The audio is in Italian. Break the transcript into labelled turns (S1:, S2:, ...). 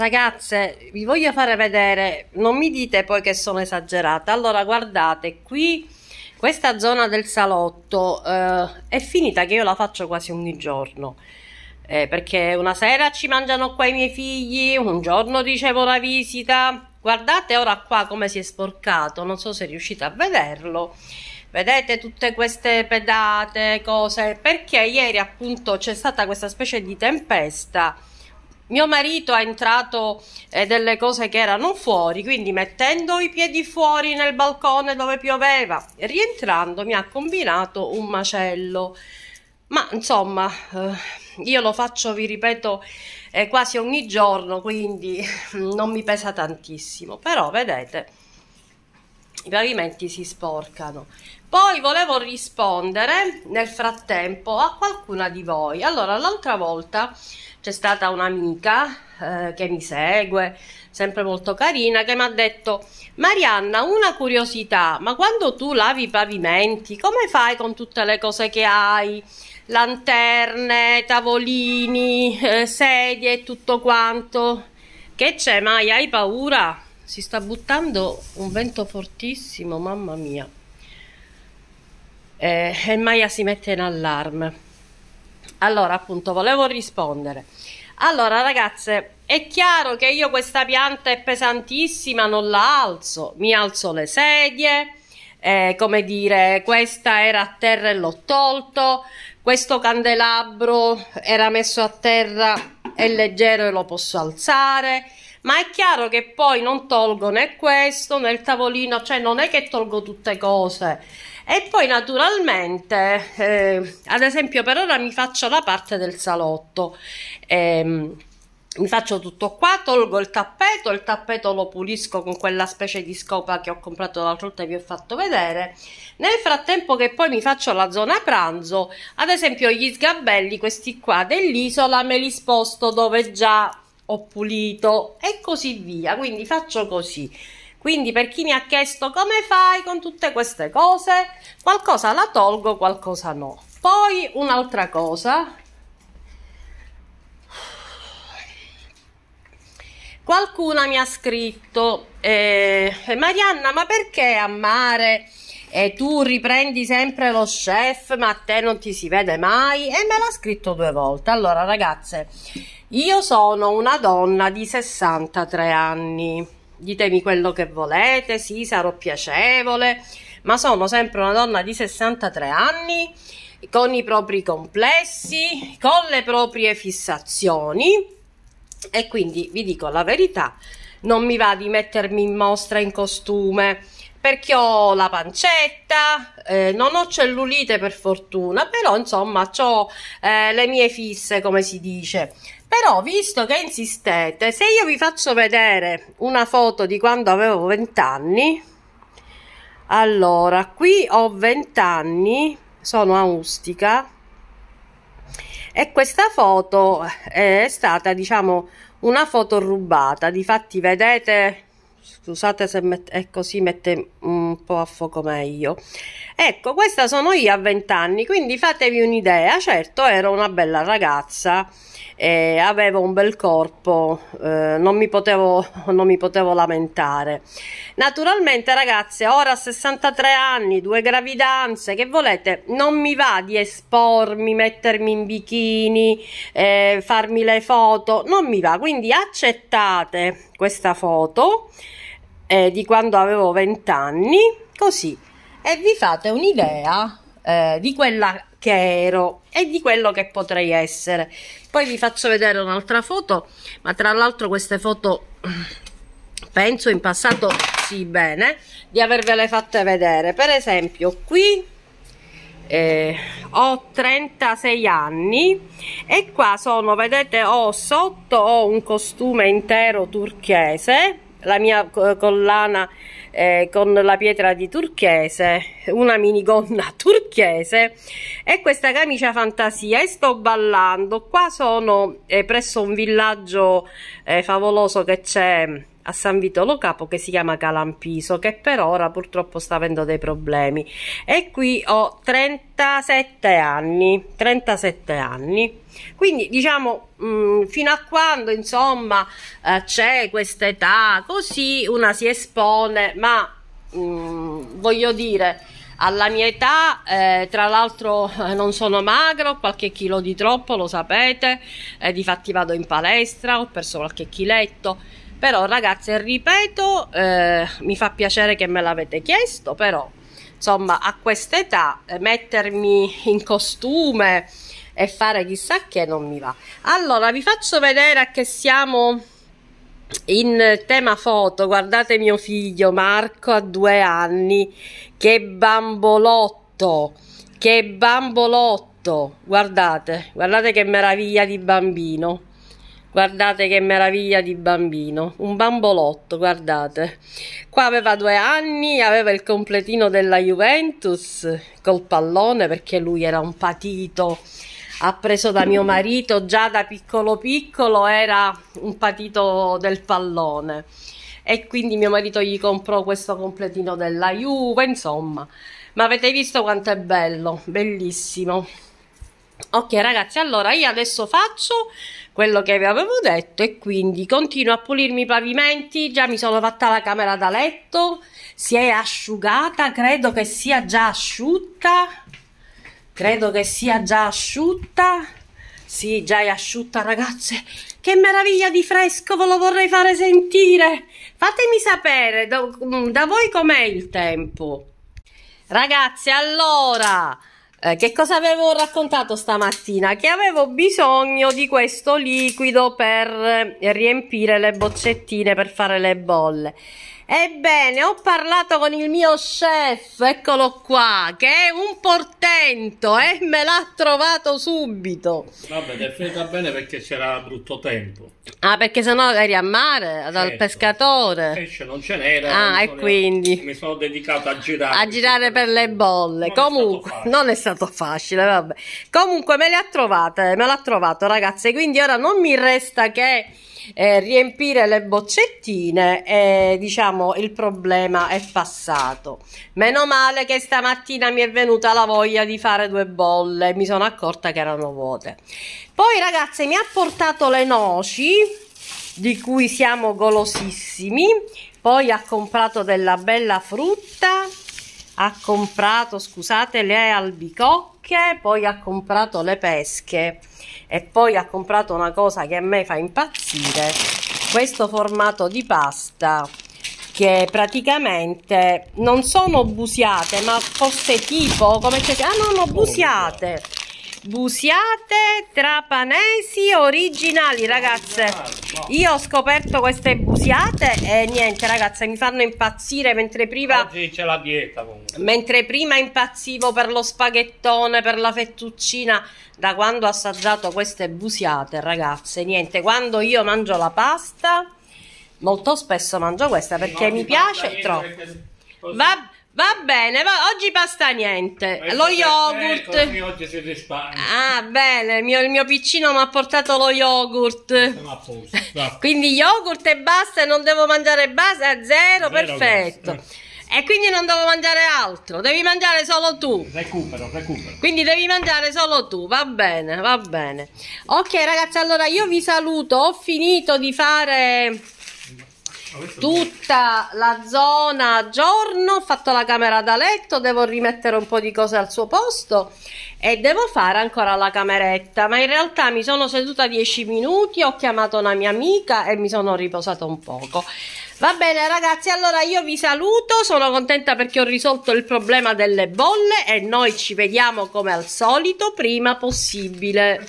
S1: Ragazze, vi voglio fare vedere, non mi dite poi che sono esagerata. Allora, guardate, qui questa zona del salotto eh, è finita che io la faccio quasi ogni giorno. Eh, perché una sera ci mangiano qua i miei figli, un giorno ricevo la visita. Guardate ora qua come si è sporcato, non so se riuscite a vederlo. Vedete tutte queste pedate, cose, perché ieri appunto c'è stata questa specie di tempesta mio marito ha entrato eh, delle cose che erano fuori, quindi mettendo i piedi fuori nel balcone dove pioveva, rientrando mi ha combinato un macello. Ma insomma, eh, io lo faccio, vi ripeto, eh, quasi ogni giorno, quindi non mi pesa tantissimo, però vedete i pavimenti si sporcano. Poi volevo rispondere nel frattempo a qualcuna di voi. Allora, l'altra volta c'è stata un'amica eh, che mi segue, sempre molto carina, che mi ha detto: Marianna, una curiosità, ma quando tu lavi i pavimenti, come fai con tutte le cose che hai? Lanterne, tavolini, eh, sedie e tutto quanto? Che c'è, Mai? Hai paura? si sta buttando un vento fortissimo, mamma mia. Eh, e Maya si mette in allarme. Allora, appunto, volevo rispondere. Allora, ragazze, è chiaro che io questa pianta è pesantissima, non la alzo. Mi alzo le sedie, eh, come dire, questa era a terra e l'ho tolto, questo candelabro era messo a terra, è leggero e lo posso alzare ma è chiaro che poi non tolgo né questo né il tavolino cioè non è che tolgo tutte cose e poi naturalmente eh, ad esempio per ora mi faccio la parte del salotto ehm, mi faccio tutto qua, tolgo il tappeto, il tappeto lo pulisco con quella specie di scopa che ho comprato l'altra volta e vi ho fatto vedere. Nel frattempo che poi mi faccio la zona pranzo, ad esempio gli sgabelli, questi qua dell'isola, me li sposto dove già ho pulito e così via. Quindi faccio così. Quindi per chi mi ha chiesto come fai con tutte queste cose, qualcosa la tolgo, qualcosa no. Poi un'altra cosa. Qualcuna mi ha scritto, eh, Marianna, ma perché a mare e tu riprendi sempre lo chef, ma a te non ti si vede mai? E me l'ha scritto due volte. Allora, ragazze, io sono una donna di 63 anni. Ditemi quello che volete, sì, sarò piacevole, ma sono sempre una donna di 63 anni con i propri complessi, con le proprie fissazioni e quindi vi dico la verità, non mi va di mettermi in mostra in costume perché ho la pancetta, eh, non ho cellulite per fortuna, però insomma ho eh, le mie fisse come si dice però visto che insistete, se io vi faccio vedere una foto di quando avevo 20 anni, allora qui ho 20 anni, sono a Ustica e questa foto è stata diciamo una foto rubata, difatti vedete scusate se met è così mette un po' a fuoco meglio ecco questa sono io a 20 anni quindi fatevi un'idea certo ero una bella ragazza e avevo un bel corpo eh, non, mi potevo, non mi potevo lamentare naturalmente ragazze ora a 63 anni due gravidanze che volete non mi va di espormi mettermi in bikini eh, farmi le foto non mi va quindi accettate questa foto eh, di quando avevo 20 anni, così, e vi fate un'idea eh, di quella che ero e di quello che potrei essere. Poi vi faccio vedere un'altra foto, ma tra l'altro queste foto penso in passato sì bene di avervele fatte vedere. Per esempio qui eh, ho 36 anni e qua sono vedete ho sotto ho un costume intero turchese la mia eh, collana eh, con la pietra di turchese una minigonna turchese e questa camicia fantasia e sto ballando qua sono eh, presso un villaggio eh, favoloso che c'è a San Vitolo Capo che si chiama Calampiso che per ora purtroppo sta avendo dei problemi e qui ho 37 anni 37 anni quindi diciamo mh, mm, fino a quando insomma eh, c'è questa età così una si espone ma mh, mm, voglio dire alla mia età, eh, tra l'altro eh, non sono magro, qualche chilo di troppo, lo sapete, eh, fatti vado in palestra, ho perso qualche chiletto, però ragazze ripeto eh, mi fa piacere che me l'avete chiesto però insomma a quest'età eh, mettermi in costume e fare chissà che non mi va allora vi faccio vedere che siamo in tema foto guardate mio figlio Marco a due anni che bambolotto che bambolotto guardate guardate che meraviglia di bambino Guardate che meraviglia di bambino, un bambolotto, guardate. Qua aveva due anni, aveva il completino della Juventus col pallone perché lui era un patito appreso da mio marito già da piccolo piccolo, era un patito del pallone. E quindi mio marito gli comprò questo completino della Juve, insomma. Ma avete visto quanto è bello, bellissimo. Ok ragazzi, allora io adesso faccio quello che vi avevo detto e quindi continuo a pulirmi i pavimenti, già mi sono fatta la camera da letto, si è asciugata, credo che sia già asciutta, credo che sia già asciutta, sì già è asciutta ragazze, che meraviglia di fresco, ve lo vorrei fare sentire, fatemi sapere da, mm, da voi com'è il tempo. Ragazzi, allora eh, che cosa avevo raccontato stamattina? Che avevo bisogno di questo liquido per eh, riempire le boccettine per fare le bolle Ebbene, ho parlato con il mio chef, eccolo qua, che è un portento e eh? me l'ha trovato subito. Vabbè, è finita bene perché c'era brutto tempo. Ah, perché sennò eri a mare, dal certo. pescatore. Pesce non ce n'era. Ah, e quindi... Mi sono dedicato a girare. A girare per le bolle. Non Comunque, è non è stato facile, vabbè. Comunque me le ha trovate, me l'ha trovato ragazze, quindi ora non mi resta che eh, riempire le boccettine e diciamo il problema è passato. Meno male che stamattina mi è venuta la voglia di fare due bolle, mi sono accorta che erano vuote. Poi ragazze mi ha portato le noci di cui siamo golosissimi, poi ha comprato della bella frutta, ha comprato, scusate, le albicocche pesche, poi ha comprato le pesche e poi ha comprato una cosa che a me fa impazzire, questo formato di pasta che praticamente non sono busiate, ma fosse tipo come c'è ah no, no, busiate Busiate trapanesi originali ragazze Io ho scoperto queste busiate e niente ragazze mi fanno impazzire mentre prima Oggi c'è la dieta comunque Mentre prima impazzivo per lo spaghettone, per la fettuccina Da quando ho assaggiato queste busiate ragazze Niente, quando io mangio la pasta Molto spesso mangio questa perché mi piace troppo Va bene Va bene, va, oggi basta niente. Ecco lo yogurt. Eh, oggi siete spagni. Ah, bene, il mio, il mio piccino mi ha portato lo yogurt. Eh, quindi yogurt e basta, non devo mangiare basta, zero, zero perfetto. Questo. Eh. E quindi non devo mangiare altro, devi mangiare solo tu. Recupero, recupero. Quindi devi mangiare solo tu, va bene, va bene. Ok ragazzi, allora io vi saluto, ho finito di fare tutta la zona giorno, ho fatto la camera da letto, devo rimettere un po' di cose al suo posto e devo fare ancora la cameretta, ma in realtà mi sono seduta 10 minuti, ho chiamato una mia amica e mi sono riposata un poco. Va bene ragazzi, allora io vi saluto, sono contenta perché ho risolto il problema delle bolle e noi ci vediamo come al solito prima possibile.